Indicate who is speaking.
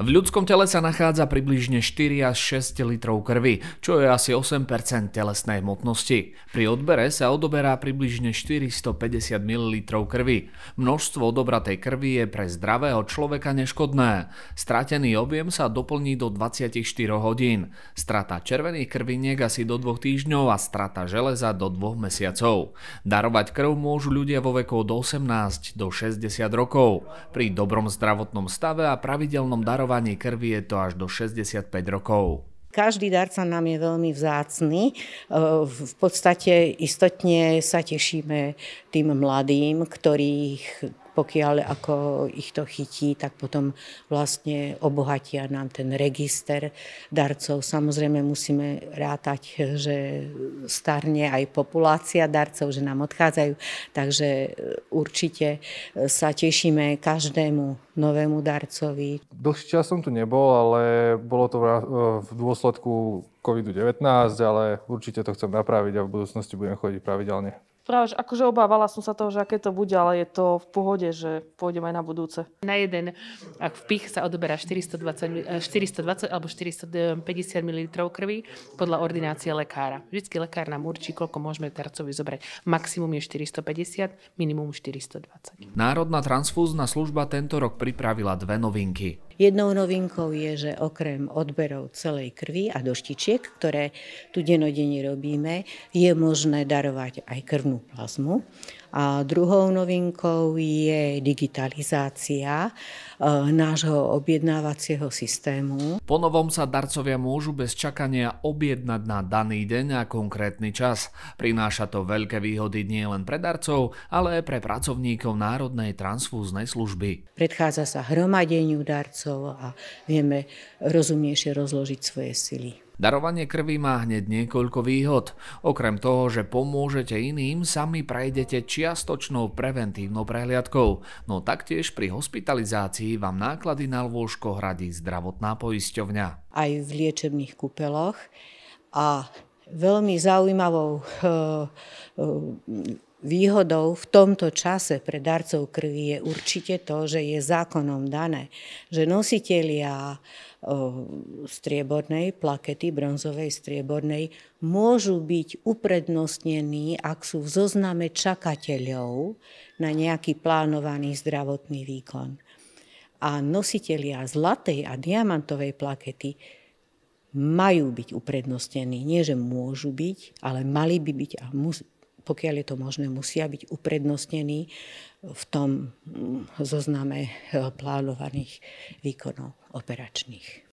Speaker 1: V ľudskom tele sa nachádza približne 4 až 6 litrov krvi, čo je asi 8 telesnej hmotnosti. Pri odbere sa odoberá približne 450 ml krvi. Množstvo odobratej krvi je pre zdravého človeka neškodné. Stratený objem sa doplní do 24 hodín. Strata červených krviniek asi do 2 týždňov a strata železa do 2 mesiacov. Darovať krv môžu ľudia vo veku od 18 do 60 rokov. Pri dobrom zdravotnom stave a pravidelnom darovaní darovanie krvi je to až do 65 rokov.
Speaker 2: Každý darca nám je veľmi vzácný. E, v podstate istotne sa tešíme tým mladým, ktorých pokiaľ ako ich to chytí, tak potom vlastne obohatia nám ten register darcov. Samozrejme musíme rátať, že starne aj populácia darcov, že nám odchádzajú, takže e, určite e, sa tešíme každému novému darcovi. Dosť
Speaker 1: čas som tu nebol, ale bolo to e, v dôsledku COVID-19, ale určite to chcem napraviť a v budúcnosti budem chodiť pravidelne práve, že akože obávala som sa toho, že aké to bude, ale je to v pohode, že pôjdem aj na budúce. Na jeden ak v pich sa odoberá 420, 420 eh, alebo 450 eh, ml krvi podľa ordinácie lekára. Vždycky lekár nám určí, koľko môžeme tercovi zobrať. Maximum je 450, minimum
Speaker 2: 420.
Speaker 1: Národná transfúzna služba tento rok pripravila dve novinky.
Speaker 2: Jednou novinkou je, že okrem odberov celej krvi a doštičiek, ktoré tu denodene robíme, je možné darovať aj krvnú plazmu. A druhou novinkou je digitalizácia e, nášho objednávacieho systému.
Speaker 1: Po novom sa darcovia môžu bez čakania objednať na daný deň a konkrétny čas. Prináša to veľké výhody nie len pre darcov, ale aj pre pracovníkov Národnej transfúznej služby.
Speaker 2: Predchádza sa hromadeniu darcov, pacientov a vieme rozumnejšie rozložiť svoje sily.
Speaker 1: Darovanie krvi má hneď niekoľko výhod. Okrem toho, že pomôžete iným, sami prejdete čiastočnou preventívnou prehliadkou. No taktiež pri hospitalizácii vám náklady na lôžko hradí zdravotná poisťovňa.
Speaker 2: Aj v liečebných kúpeloch a veľmi zaujímavou eh, eh, výhodou v tomto čase pre darcov krvi je určite to, že je zákonom dané, že nositelia eh, striebornej plakety, bronzovej striebornej, môžu byť uprednostnení, ak sú v zozname čakateľov na nejaký plánovaný zdravotný výkon. A nositelia zlatej a diamantovej plakety majú byť uprednostnení. Nie, že môžu byť, ale mali by byť a mus, pokiaľ je to možné, musia byť uprednostnení v tom hm, zozname eh, plánovaných výkonov operačných.